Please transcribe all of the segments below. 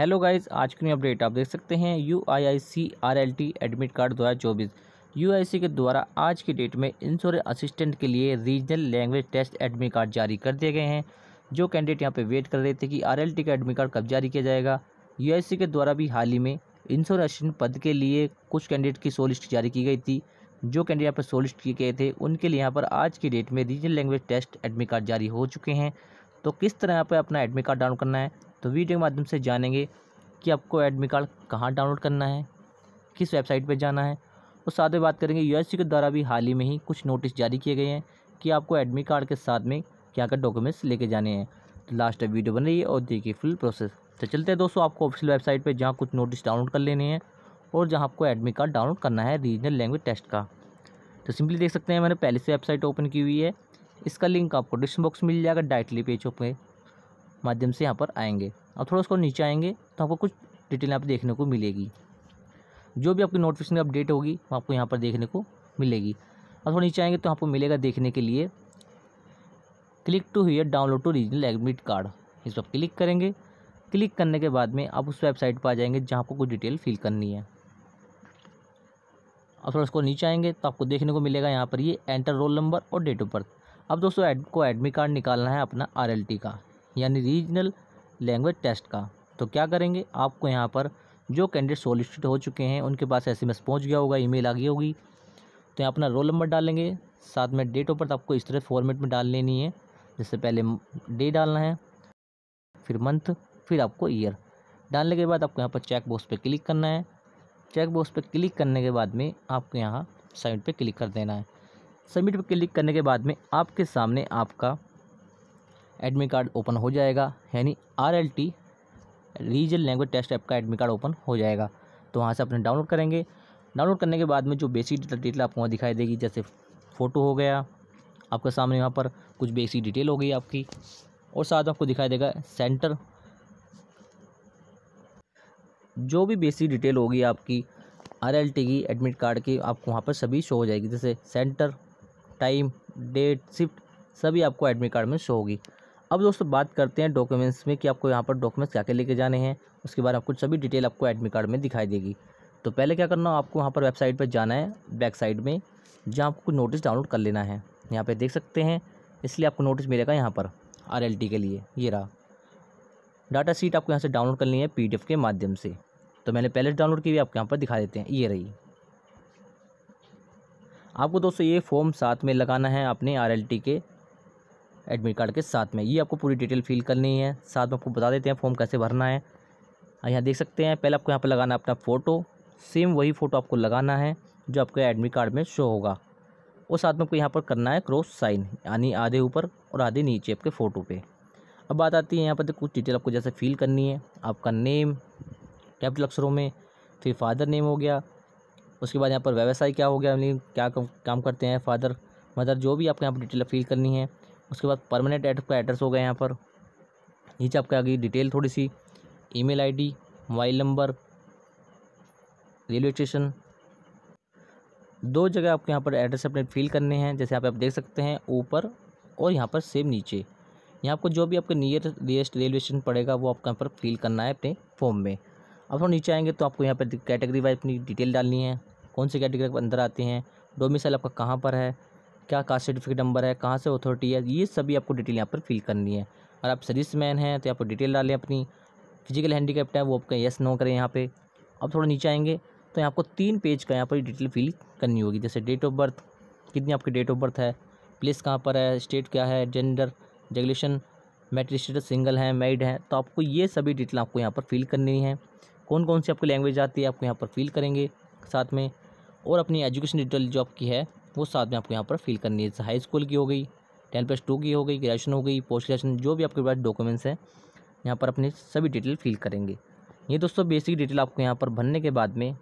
hello guys आज की update आप देख सकते हैं U I I C R L T admit card दो हज़ार चौबीस यू सी के द्वारा आज की डेट में इंश्योरेंस असिस्टेंट के लिए regional language test admit card जारी कर दिए गए हैं जो कैंडिडेट यहाँ पर वेट कर रहे थे कि आर एल टी का एडमिट कार्ड कब जारी किया जाएगा यू सी के द्वारा भी हाल ही में इंश्योरेंस पद के लिए कुछ कैंडिडेट की सोलिस्ट जारी की गई थी जो कैंडिडेट यहाँ पर सोलिस्ट किए गए थे उनके लिए यहाँ पर आज की डेट में regional language test admit card जारी हो चुके हैं तो किस तरह पर अपना एडमिट कार्ड डाउनलोड करना है तो वीडियो के माध्यम से जानेंगे कि आपको एडमिट कार्ड कहाँ डाउनलोड करना है किस वेबसाइट पर जाना है और साथ में बात करेंगे यूएससी के द्वारा भी हाल ही में ही कुछ नोटिस जारी किए गए हैं कि आपको एडमिट कार्ड के साथ में क्या क्या डॉक्यूमेंट्स लेके जाने हैं तो लास्ट वीडियो बन रही है और देखिए फुल प्रोसेस तो चलते हैं दोस्तों आपको ऑफिशियल वेबसाइट पर जहाँ कुछ नोटिस डाउनलोड कर लेने हैं और जहाँ आपको एडमिट कार्ड डाउनलोड करना है रीजनल लैंग्वेज टेस्ट का तो सिंपली देख सकते हैं मैंने पहले से वेबसाइट ओपन की हुई है इसका लिंक आपको डिस्क्रिप्शन बॉक्स मिल जाएगा डायरेक्टली पेज के माध्यम से यहाँ पर आएंगे और थोड़ा उसको नीचे आएंगे तो आपको कुछ डिटेल यहाँ पर देखने को मिलेगी जो भी आपकी नोटिफिकेशन अपडेट होगी वो आपको यहाँ पर देखने को मिलेगी और थोड़ा नीचे आएंगे तो आपको मिलेगा देखने के लिए क्लिक टू हुई download to regional admit card इस पर क्लिक करेंगे क्लिक करने के बाद में आप उस वेबसाइट पर आ जाएंगे जहाँ आपको कुछ डिटेल फिल करनी है अब थोड़ा उसको नीचे आएंगे तो आपको देखने को मिलेगा यहाँ पर ये एंटर रोल नंबर और डेट ऑफ बर्थ अब दोस्तों एड को एडमिट कार्ड निकालना है अपना आर का यानी रीजनल लैंग्वेज टेस्ट का तो क्या करेंगे आपको यहाँ पर जो कैंडिडेट सोलिसिट हो चुके हैं उनके पास एस एम पहुँच गया होगा ईमेल आ गई होगी तो यहाँ अपना रोल नंबर डालेंगे साथ में डेट ऑफ बर्थ आपको इस तरह फॉर्मेट में डाल लेनी है जैसे पहले डे डालना है फिर मंथ फिर आपको ईयर डालने के बाद आपको यहाँ पर चेक बॉक्स पे क्लिक करना है चेक बॉक्स पे क्लिक करने के बाद में आपको यहाँ साइड पे क्लिक कर देना है सबमिट पर क्लिक करने के बाद में आपके सामने आपका एडमिट कार्ड ओपन हो जाएगा यानी R L T region language test app का एडमिट कार्ड ओपन हो जाएगा तो वहाँ से अपने डाउनलोड करेंगे डाउनलोड करने के बाद में जो बेसिक डिटेल आपको वहाँ दिखाई देगी जैसे फ़ोटो हो गया आपके सामने यहाँ पर कुछ बेसिक डिटेल हो गई आपकी और साथ आपको दिखाई देगा सेंटर जो भी बेसिक डिटेल होगी आपकी आर एल टी की एडमिट कार्ड की आपको वहाँ पर सभी शो हो जाएगी जैसे सेंटर टाइम डेट शिफ्ट सभी आपको एडमिट कार्ड में शो होगी अब दोस्तों बात करते हैं डॉक्यूमेंट्स में कि आपको यहाँ पर डॉक्यूमेंट्स क्या क्या लेके जाने हैं उसके बाद आपको सभी डिटेल आपको एडमिट कार्ड में दिखाई देगी तो पहले क्या करना हो आपको वहाँ पर वेबसाइट पर जाना है बैक साइड में जहाँ आपको कुछ नोटिस डाउनलोड कर लेना है यहाँ पर देख सकते हैं इसलिए आपको नोटिस मिलेगा यहाँ पर आर के लिए ये रहा डाटा शीट आपको यहाँ से डाउनलोड करनी है पी के माध्यम से तो मैंने पहले डाउनलोड की हुई आपको यहाँ पर दिखा देते हैं ये रही आपको दोस्तों ये फॉर्म साथ में लगाना है अपने आर के एडमिट कार्ड के साथ में ये आपको पूरी डिटेल फिल करनी है साथ में आपको बता देते हैं फॉर्म कैसे भरना है यहाँ देख सकते हैं पहले आपको यहाँ पर लगाना है अपना फ़ोटो सेम वही फ़ोटो आपको लगाना है जो आपके एडमिट कार्ड में शो होगा और साथ में आपको यहाँ पर करना है क्रॉस साइन यानी आधे ऊपर और आधे नीचे आपके फ़ोटो पे अब बात आती है यहाँ पर कुछ डिटेल आपको जैसे फिल करनी है आपका नेम कैपिटल अक्षरों में फिर फादर नेम हो गया उसके बाद यहाँ पर व्यवसाय क्या हो गया क्या काम करते हैं फादर मदर जो भी आपको यहाँ पर डिटेल फिल करनी है उसके बाद परमानेंट एड्रेस का एड्रेस हो गया यहाँ पर नीचे आपके आ गई डिटेल थोड़ी सी email ID mobile number railway station दो जगह आपको यहाँ पर एड्रेस अपने फिल करने हैं जैसे आप आप देख सकते हैं ऊपर और यहाँ पर सेम नीचे यहाँ आपको जो भी आपके नियर नियस्ट रेलवे स्टेशन पड़ेगा वो आपको यहाँ पर फिल करना है अपने फॉर्म में अब हम नीचे आएंगे तो आपको यहाँ पर कैटेगरी वाइज अपनी डिटेल डालनी है कौन सी कैटेगरी के अंदर आती हैं डोमिसाइल आपका कहाँ पर है क्या कास्ट सर्टिफिकेट नंबर है कहाँ से अथॉरिटी है ये सभी आपको डिटेल यहाँ पर फिल करनी है और आप सर्विस मैन हैं तो आपको डिटेल डालें अपनी फिजिकल हैंडीकैप्ट है वो आपका येस नो करें यहाँ पर अब थोड़ा नीचे आएंगे तो यहाँ आपको तीन पेज का यहाँ पर डिटेल फिल करनी होगी जैसे डेट ऑफ बर्थ कितनी आपकी डेट ऑफ बर्थ है प्लेस कहाँ पर है स्टेट क्या है जेंडर जेगुलेशन मैट्रिक स्टेटस सिंगल है मैरिड हैं तो आपको ये सभी डिटेल आपको यहाँ पर फिल करनी है कौन कौन सी आपकी लैंग्वेज आती है आपको यहाँ पर फिल करेंगे साथ में और अपनी एजुकेशन डिटेल जो आपकी है वो साथ में आपको यहाँ पर फिल करनी है हाई स्कूल की हो गई टेन प्लस टू की हो गई ग्रेजुएशन हो गई पोस्ट ग्रेजुएशन जो भी आपके पास डॉक्यूमेंट्स हैं यहाँ पर अपने सभी डिटेल फिल करेंगे ये दोस्तों बेसिक डिटेल आपको यहाँ पर भरने के बाद में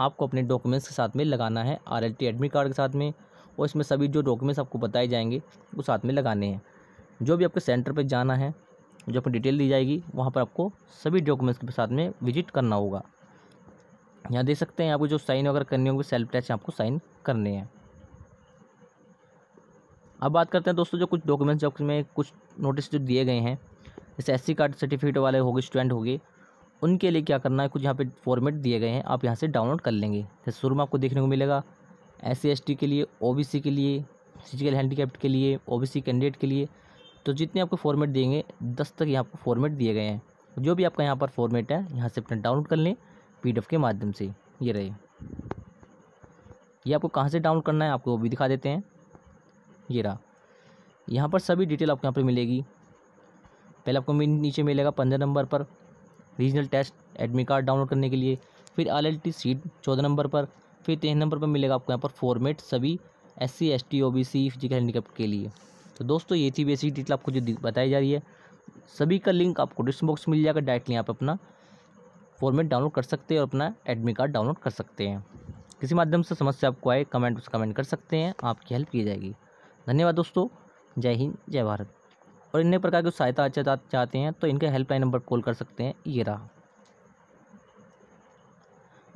आपको अपने डॉक्यूमेंट्स के साथ में लगाना है R L T admit card के साथ में और इसमें सभी जो डॉक्यूमेंट्स आपको बताए जाएंगे वो साथ में लगाने हैं जो भी आपके सेंटर पर जाना है जो आपको डिटेल दी जाएगी वहाँ पर आपको सभी डॉक्यूमेंट्स के साथ में विजिट करना होगा यहाँ दे सकते हैं आपको जो साइन अगर करनी होगी सेल्फ टैच आपको साइन करने हैं अब बात करते हैं दोस्तों जो कुछ डॉक्यूमेंट्स जो में कुछ नोटिस जो दिए गए हैं जैसे एस कार्ड सर्टिफिकेट वाले होगी स्टूडेंट होगी उनके लिए क्या करना है कुछ यहाँ पे फॉर्मेट दिए गए हैं आप यहाँ से डाउनलोड कर लेंगे जैसे शुरू में आपको देखने को मिलेगा एस सी के लिए ओ के लिए फिजिकल हैंडीकैप्ट के लिए ओ कैंडिडेट के लिए तो जितने आपको फॉर्मेट देंगे दस तक यहाँ आपको फॉर्मेट दिए गए हैं जो भी आपका यहाँ पर फॉर्मेट है यहाँ से अपना डाउनलोड कर लें पी के माध्यम से ये रहे ये आपको कहाँ से डाउनलोड करना है आपको वो भी दिखा देते हैं ये रहा यहाँ पर सभी डिटेल आपको यहाँ पर मिलेगी पहले आपको नीचे मिलेगा पंद्रह नंबर पर regional test admit card download करने के लिए फिर आर एल टी सीट चौदह नंबर पर फिर तेरह नंबर पर मिलेगा आपको यहाँ पर फॉर्मेट सभी S C S T O B C physical handicap के लिए तो दोस्तों ये थी बेसिक डिटेल आपको जो बताई जा रही है सभी का लिंक आपको डिस्क्रिप्शन बॉक्स मिल जाएगा डायरेक्टली यहाँ पर अपना फॉर्मेट डाउनलोड कर सकते हैं और अपना एडमिट कार्ड डाउनलोड कर सकते हैं किसी माध्यम से समस्या आपको आए कमेंट उस कमेंट कर सकते हैं आपकी हेल्प की जाएगी धन्यवाद दोस्तों जय हिंद जय भारत और इन प्रकार की सहायता चाहते हैं तो इनके हेल्पलाइन नंबर कॉल कर सकते हैं ये रहा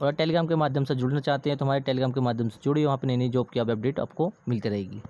और टेलीग्राम के माध्यम से जुड़ना चाहते हैं तो हमारे टेलीग्राम के माध्यम से जुड़िए वहाँ पर नई नई जॉब की अब अपडेट आपको मिलती रहेगी